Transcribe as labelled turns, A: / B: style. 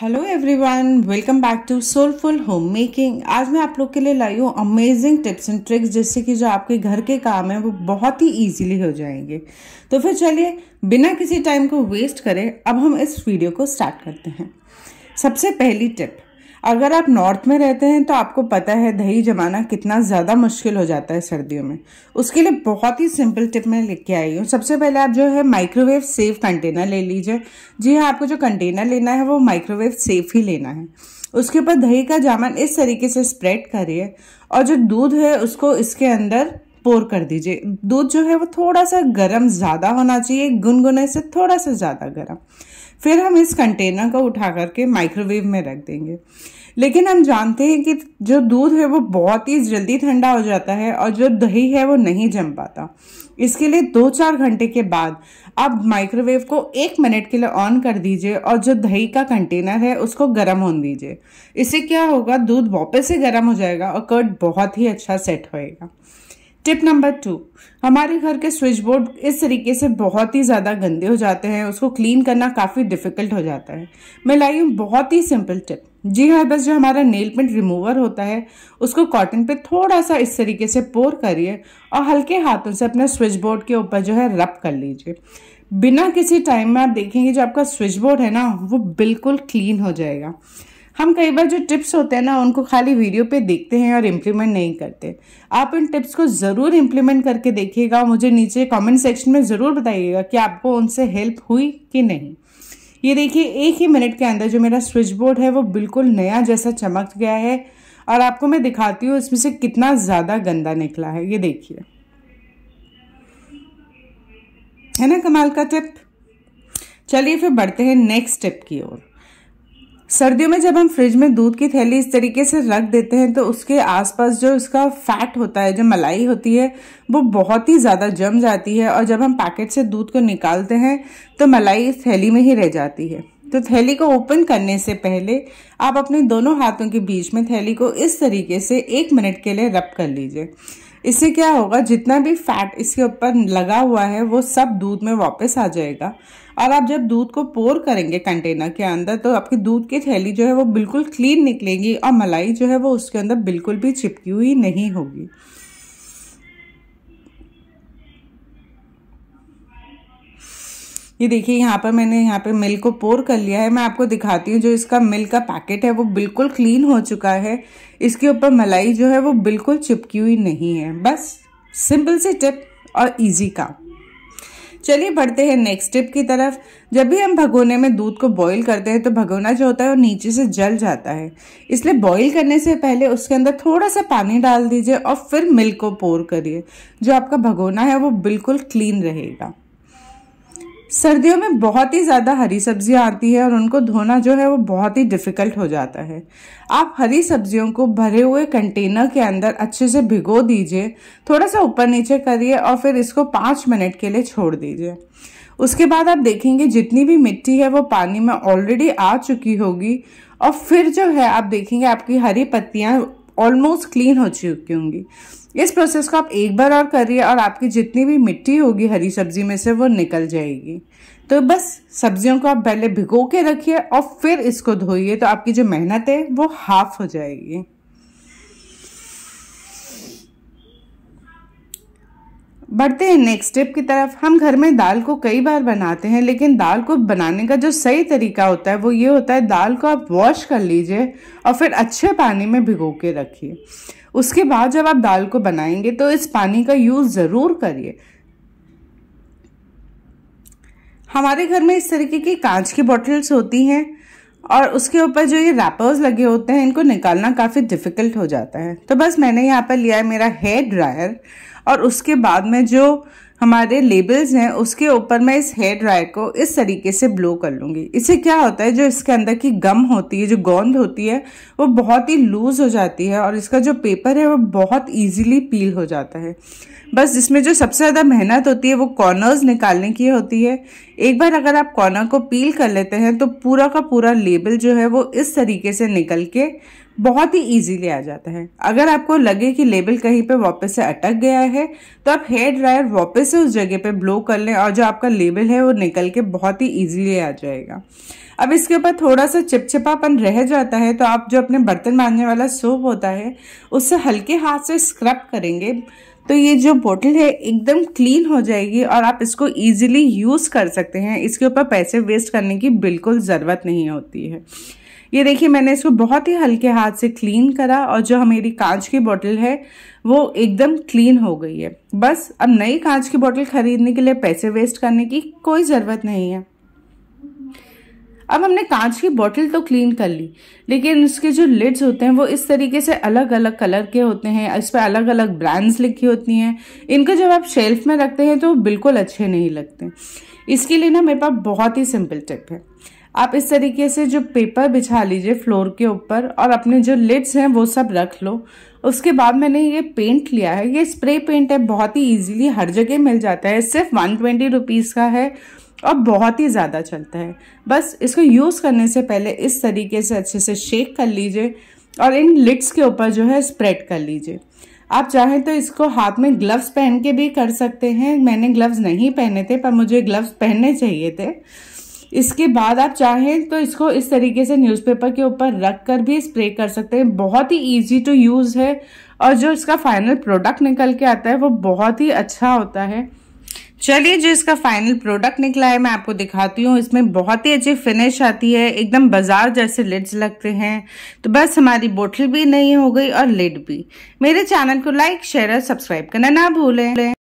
A: hello everyone welcome back to soulful home making आज मैं आप लोग के लिए लाई हूँ अमेजिंग टिप्स एंड ट्रिक्स जिससे कि जो आपके घर के काम हैं वो बहुत ही इजीली हो जाएंगे तो फिर चलिए बिना किसी टाइम को वेस्ट करें अब हम इस वीडियो को स्टार्ट करते हैं सबसे पहली टिप अगर आप नॉर्थ में रहते हैं तो आपको पता है दही जमाना कितना ज़्यादा मुश्किल हो जाता है सर्दियों में उसके लिए बहुत ही सिंपल टिप मैं लिख के आई हूँ सबसे पहले आप जो है माइक्रोवेव सेफ कंटेनर ले लीजिए जी हाँ आपको जो कंटेनर लेना है वो माइक्रोवेव सेफ ही लेना है उसके ऊपर दही का जामन इस तरीके से स्प्रेड करिए और जो दूध है उसको इसके अंदर पोर कर दीजिए दूध जो है वो थोड़ा सा गर्म ज़्यादा होना चाहिए गुनगुने से थोड़ा सा ज़्यादा गर्म फिर हम इस कंटेनर को उठा करके माइक्रोवेव में रख देंगे लेकिन हम जानते हैं कि जो दूध है वो बहुत ही जल्दी ठंडा हो जाता है और जो दही है वो नहीं जम पाता इसके लिए दो चार घंटे के बाद आप माइक्रोवेव को एक मिनट के लिए ऑन कर दीजिए और जो दही का कंटेनर है उसको गर्म होने दीजिए इससे क्या होगा दूध वापस से गर्म हो जाएगा और कर्ट बहुत ही अच्छा सेट होएगा टिप नंबर टू हमारे घर के स्विच बोर्ड इस तरीके से बहुत ही ज़्यादा गंदे हो जाते हैं उसको क्लीन करना काफ़ी डिफिकल्ट हो जाता है मैं लाई हूँ बहुत ही सिंपल टिप जी हाँ बस जो हमारा नेल पेंट रिमूवर होता है उसको कॉटन पे थोड़ा सा इस तरीके से पोर करिए और हल्के हाथों से अपने स्विच बोर्ड के ऊपर जो है रब कर लीजिए बिना किसी टाइम में आप देखेंगे जो आपका स्विच बोर्ड है ना वो बिल्कुल क्लीन हो जाएगा हम कई बार जो टिप्स होते हैं ना उनको खाली वीडियो पे देखते हैं और इम्प्लीमेंट नहीं करते आप इन टिप्स को ज़रूर इम्प्लीमेंट करके देखिएगा मुझे नीचे कमेंट सेक्शन में ज़रूर बताइएगा कि आपको उनसे हेल्प हुई कि नहीं ये देखिए एक ही मिनट के अंदर जो मेरा स्विच बोर्ड है वो बिल्कुल नया जैसा चमक गया है और आपको मैं दिखाती हूँ इसमें से कितना ज़्यादा गंदा निकला है ये देखिए है ना कमाल का टिप चलिए फिर बढ़ते हैं नेक्स्ट टिप की ओर सर्दियों में जब हम फ्रिज में दूध की थैली इस तरीके से रख देते हैं तो उसके आसपास जो उसका फैट होता है जो मलाई होती है वो बहुत ही ज़्यादा जम जाती है और जब हम पैकेट से दूध को निकालते हैं तो मलाई इस थैली में ही रह जाती है तो थैली को ओपन करने से पहले आप अपने दोनों हाथों के बीच में थैली को इस तरीके से एक मिनट के लिए रब कर लीजिए इससे क्या होगा जितना भी फैट इसके ऊपर लगा हुआ है वो सब दूध में वापस आ जाएगा और आप जब दूध को पोर करेंगे कंटेनर के अंदर तो आपकी दूध की थैली जो है वो बिल्कुल क्लीन निकलेगी और मलाई जो है वो उसके अंदर बिल्कुल भी चिपकी हुई नहीं होगी ये देखिए यहाँ पर मैंने यहाँ पे मिल्क को पोर कर लिया है मैं आपको दिखाती हूँ जो इसका मिल्क का पैकेट है वो बिल्कुल क्लीन हो चुका है इसके ऊपर मलाई जो है वो बिल्कुल चिपकी हुई नहीं है बस सिंपल सी टिप और ईजी काम चलिए बढ़ते हैं नेक्स्ट टिप की तरफ जब भी हम भगोने में दूध को बॉईल करते हैं तो भगोना जो होता है वो नीचे से जल जाता है इसलिए बॉईल करने से पहले उसके अंदर थोड़ा सा पानी डाल दीजिए और फिर मिल्क को पोर करिए जो आपका भगोना है वो बिल्कुल क्लीन रहेगा सर्दियों में बहुत ही ज़्यादा हरी सब्जियाँ आती है और उनको धोना जो है वो बहुत ही डिफ़िकल्ट हो जाता है आप हरी सब्जियों को भरे हुए कंटेनर के अंदर अच्छे से भिगो दीजिए थोड़ा सा ऊपर नीचे करिए और फिर इसको पाँच मिनट के लिए छोड़ दीजिए उसके बाद आप देखेंगे जितनी भी मिट्टी है वो पानी में ऑलरेडी आ चुकी होगी और फिर जो है आप देखेंगे आपकी हरी पत्तियाँ ऑलमोस्ट क्लीन हो चुकी होंगी इस प्रोसेस को आप एक बार और करिए और आपकी जितनी भी मिट्टी होगी हरी सब्जी में से वो निकल जाएगी तो बस सब्जियों को आप पहले भिगो के रखिए और फिर इसको धोइए तो आपकी जो मेहनत है वो हाफ हो जाएगी बढ़ते हैं नेक्स्ट स्टेप की तरफ हम घर में दाल को कई बार बनाते हैं लेकिन दाल को बनाने का जो सही तरीका होता है वो ये होता है दाल को आप वॉश कर लीजिए और फिर अच्छे पानी में भिगो के रखिए उसके बाद जब आप दाल को बनाएंगे तो इस पानी का यूज़ ज़रूर करिए हमारे घर में इस तरीके की कांच की बॉटल्स होती हैं और उसके ऊपर जो ये रैपर्स लगे होते हैं इनको निकालना काफ़ी डिफ़िकल्ट हो जाता है तो बस मैंने यहाँ पर लिया है मेरा हेयर ड्रायर और उसके बाद में जो हमारे लेबल्स हैं उसके ऊपर मैं इस हेयर ड्रायर को इस तरीके से ब्लो कर लूँगी इससे क्या होता है जो इसके अंदर की गम होती है जो गोंद होती है वो बहुत ही लूज़ हो जाती है और इसका जो पेपर है वो बहुत इजीली पील हो जाता है बस इसमें जो सबसे ज़्यादा मेहनत होती है वो कॉर्नर्स निकालने की होती है एक बार अगर आप कॉर्नर को पील कर लेते हैं तो पूरा का पूरा लेबल जो है वो इस तरीके से निकल के बहुत ही इजीली आ जाता है अगर आपको लगे कि लेबल कहीं पे वापस से अटक गया है तो आप हेयर ड्रायर वापस से उस जगह पे ब्लो कर लें और जो आपका लेबल है वो निकल के बहुत ही इजीली आ जाएगा अब इसके ऊपर थोड़ा सा चिपचिपापन रह जाता है तो आप जो अपने बर्तन मारने वाला सोप होता है उससे हल्के हाथ से स्क्रब करेंगे तो ये जो बोतल है एकदम क्लीन हो जाएगी और आप इसको इजीली यूज़ कर सकते हैं इसके ऊपर पैसे वेस्ट करने की बिल्कुल ज़रूरत नहीं होती है ये देखिए मैंने इसको बहुत ही हल्के हाथ से क्लीन करा और जो हमारी कांच की बोतल है वो एकदम क्लीन हो गई है बस अब नई कांच की बोतल खरीदने के लिए पैसे वेस्ट करने की कोई ज़रूरत नहीं है अब हमने कांच की बोतल तो क्लीन कर ली लेकिन उसके जो लिड्स होते हैं वो इस तरीके से अलग अलग कलर के होते हैं इस पर अलग अलग ब्रांड्स लिखी होती हैं इनको जब आप शेल्फ में रखते हैं तो बिल्कुल अच्छे नहीं लगते इसके लिए ना मेरे पास बहुत ही सिंपल टिप है आप इस तरीके से जो पेपर बिछा लीजिए फ्लोर के ऊपर और अपने जो लिड्स हैं वो सब रख लो उसके बाद मैंने ये पेंट लिया है ये स्प्रे पेंट है बहुत ही इजीली हर जगह मिल जाता है सिर्फ वन ट्वेंटी रुपीज़ का है और बहुत ही ज़्यादा चलता है बस इसको यूज़ करने से पहले इस तरीके से अच्छे से शेक कर लीजिए और इन लिड्स के ऊपर जो है स्प्रेड कर लीजिए आप चाहें तो इसको हाथ में ग्लव्स पहन के भी कर सकते हैं मैंने ग्लव्स नहीं पहने थे पर मुझे ग्लव्स पहनने चाहिए थे इसके बाद आप चाहें तो इसको इस तरीके से न्यूज़पेपर के ऊपर रख कर भी स्प्रे कर सकते हैं बहुत ही ईजी टू यूज़ है और जो इसका फाइनल प्रोडक्ट निकल के आता है वो बहुत ही अच्छा होता है चलिए जो इसका फाइनल प्रोडक्ट निकला है मैं आपको दिखाती हूँ इसमें बहुत ही अच्छी फिनिश आती है एकदम बाजार जैसे लिड्स लगते हैं तो बस हमारी बोतल भी नहीं हो गई और लिड भी मेरे चैनल को लाइक शेयर और सब्सक्राइब करना ना भूलें